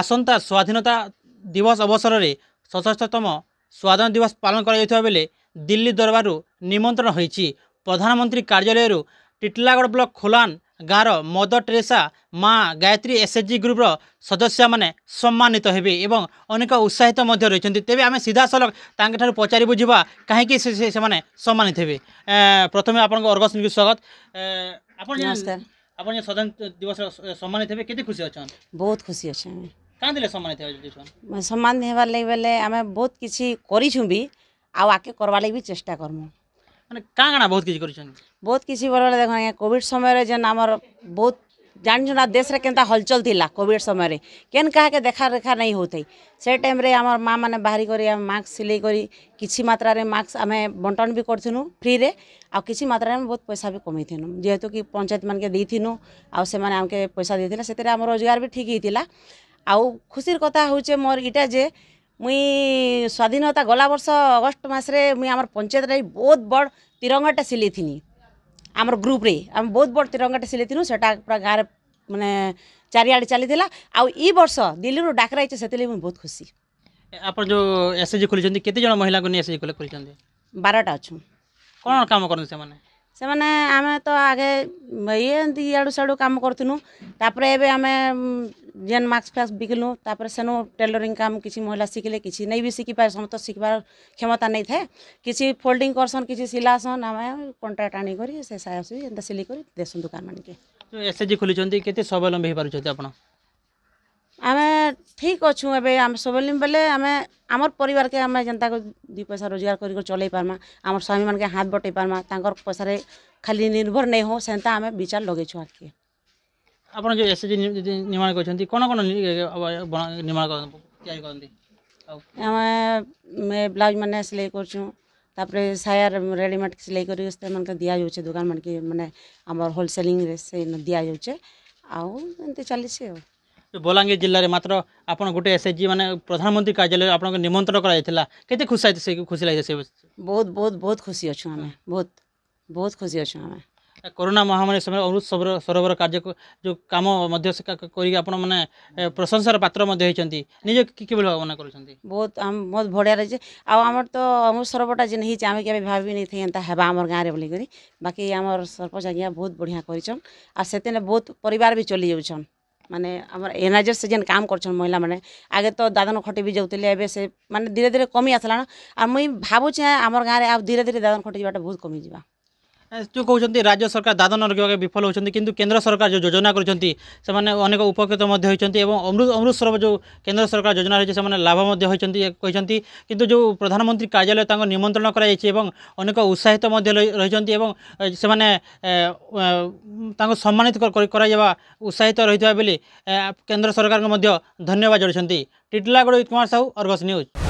ଆସନ୍ତା ସ୍ୱାଧୀନତା ଦିବସ ଅବସରରେ ସଶସ୍ତ୍ରତମ ସ୍ୱାଧୀନ ଦିବସ ପାଳନ କରାଯାଉଥିବା ବେଳେ ଦିଲ୍ଲୀ ଦରବାରରୁ ନିମନ୍ତ୍ରଣ ହୋଇଛି ପ୍ରଧାନମନ୍ତ୍ରୀ କାର୍ଯ୍ୟାଳୟରୁ ଟିଟିଲାଗଡ଼ ବ୍ଲକ ଖୋଲାନ ଗାଁର ମଦ ଟ୍ରେସା ମା' ଗାୟତ୍ରୀ ଏସ୍ଏଚ୍ଜି ଗ୍ରୁପ୍ର ସଦସ୍ୟମାନେ ସମ୍ମାନିତ ହେବେ ଏବଂ ଅନେକ ଉତ୍ସାହିତ ମଧ୍ୟ ରହିଛନ୍ତି ତେବେ ଆମେ ସିଧାସଳଖ ତାଙ୍କଠାରୁ ପଚାରି ବୁଝିବା କାହିଁକି ସେମାନେ ସମ୍ମାନିତ ହେବେ ପ୍ରଥମେ ଆପଣଙ୍କ ଅର୍ଗସ୍ଙ୍କୁ ସ୍ୱାଗତ ଆପଣ ଆପଣ ସ୍ୱାଧୀନତା ଦିବସ ସମ୍ମାନିତ ହେବେ କେତେ ଖୁସି ଅଛନ୍ତି ବହୁତ ଖୁସି ଅଛନ୍ତି सम्मान लगे बोले आम बहुत किसी करीचू भी आगे करवा लगे भी चेषा करमु बहुत किसी बहुत किसी देख आज कॉविड समय जेन आम बहुत जानचुना देश रे के हलचल थी कोविड समय रे केन कहा के देखा रेखा नहीं होते से टाइम आम माँ मैंने बाहरी कर मास्क सिलई कर किसी मात्र मास्क आम बंटन भी करूँ फ्री रे आई मात्र बहुत पैसा भी कमई थी जेहेतु कि पंचायत मानक आम के पैसा देते से रोजगार भी ठीक होता है ଆଉ ଖୁସିର କଥା ହଉଛେ ମୋର ଇଟା ଯେ ମୁଇଁ ସ୍ୱାଧୀନତା ଗଲା ବର୍ଷ ଅଗଷ୍ଟ ମାସରେ ମୁଇଁ ଆମର ପଞ୍ଚାୟତରେ ବହୁତ ବଡ଼ ତିରଙ୍ଗାଟା ସିଲେଇଥିନି ଆମର ଗ୍ରୁପ୍ରେ ଆମେ ବହୁତ ବଡ଼ ତିରଙ୍ଗାଟା ସିଲେଇଥିନୁ ସେଟା ପୁରା ଗାଁରେ ମାନେ ଚାରିଆଡ଼େ ଚାଲିଥିଲା ଆଉ ଇ ବର୍ଷ ଦିଲ୍ଲୀରୁ ଡାକରା ହେଇଛେ ସେଥିଲାଗି ମୁଇଁ ବହୁତ ଖୁସି ଆପଣ ଯେଉଁ ଏସ୍ଏଚ୍ଜି ଖୋଲିଛନ୍ତି କେତେ ଜଣ ମହିଳାଙ୍କୁ ନେଇ ଏସ୍ଏଚ୍ଜି ଖୋଲିଛନ୍ତି ବାରଟା ଅଛୁ କ'ଣ କାମ କରନ୍ତି ସେମାନେ ସେମାନେ ଆମେ ତ ଆଗେ ଇଏ ଏମିତି ଇଆଡ଼ୁ ସିଆଡ଼ୁ କାମ କରୁଥିଲୁ ତାପରେ ଏବେ ଆମେ जेन मास्क फास्क बिकलूँ तापर सेन टेलरिंग काम किसी महिला शिखिले किसी नहीं भी शिखिपारे समस्त शिखबार क्षमता नहीं था कि फोल्डिंग करसन किसी सिलासन आम कंट्राक्ट आनी कर सिलई कर देसन दुकान मान के एस एच जी खुली कितने स्वावलम्बी पार्थ आम ठीक अच्छे ए स्वावलम्बी बोले आम आम पर आम जनता दु पैसा रोजगार कर चल पार्मा आम स्वामी मैं हाथ बटे पार्मा तक पैसा खाली निर्भर नहीं हो सेता आम विचार लगे छुआ किए निर्माण कर ब्लाउज मैंने सिलई कर सायर रेडीमेड सिलई कर दि जाए दुकान मानक मैंने आम होलसेलिंग दि जाऊे आमती चलिए बलांगीर जिले में मात्र आप गोटे एस एच जी मैंने प्रधानमंत्री कार्यालय आपको निमंत्रण करते खुश खुशी लगे बहुत बहुत बहुत खुशी अच्छे बहुत बहुत खुशी अच्छा করোনা মহামারী সময় অমৃত সরোবর কার্য যে কাম মধ্য করি আপন মানে প্রশংসার পাত্র মধ্যে হয়েছেন নিজ কিভাবে ভাবনা করছেন বহুত বহুত বঢ়িয়া রয়েছে আর আমার তো অমৃত সরোবরটা যে হয়েছে আমি কেবে ভাবি নাই এটা হবা আমার গাঁরে বলি করে বাকি আমার সরপঞ্চ আজ্ঞা বহুত বঢ়িয়া করছেন আর সেদিন বহুত পরিবার বি চলি যাচ্ছেন মানে আমার এনার্জি সে যেন কাম করছেন মহিলা মানে আগে তো দাদন খটি বি যাওলে এবে সে মানে ধীরে ধীরে কমি আসলান আর মুই ভাবুছে আমার গাঁরে আর ধীরে ধীরে দাদন খটি যাওয়াটা বহুত কমি যা ଯେଉଁ କହୁଛନ୍ତି ରାଜ୍ୟ ସରକାର ଦାଦନ ରଖିବାରେ ବିଫଳ ହେଉଛନ୍ତି କିନ୍ତୁ କେନ୍ଦ୍ର ସରକାର ଯେଉଁ ଯୋଜନା କରୁଛନ୍ତି ସେମାନେ ଅନେକ ଉପକୃତ ମଧ୍ୟ ହୋଇଛନ୍ତି ଏବଂ ଅମୃତ ଅମୃତସର ଯେଉଁ କେନ୍ଦ୍ର ସରକାର ଯୋଜନା ରହିଛି ସେମାନେ ଲାଭ ମଧ୍ୟ ହୋଇଛନ୍ତି କହିଛନ୍ତି କିନ୍ତୁ ଯେଉଁ ପ୍ରଧାନମନ୍ତ୍ରୀ କାର୍ଯ୍ୟାଳୟ ତାଙ୍କ ନିମନ୍ତ୍ରଣ କରାଯାଇଛି ଏବଂ ଅନେକ ଉତ୍ସାହିତ ମଧ୍ୟ ରହିଛନ୍ତି ଏବଂ ସେମାନେ ତାଙ୍କୁ ସମ୍ମାନିତ କରାଯିବା ଉତ୍ସାହିତ ରହିଥିବା ବେଳେ କେନ୍ଦ୍ର ସରକାରଙ୍କୁ ମଧ୍ୟ ଧନ୍ୟବାଦ ଜଣାଇଛନ୍ତି ଟିଟିଲାଗଡ଼ କୁମାର ସାହୁ ଅର୍ଗସ୍ ନ୍ୟୁଜ୍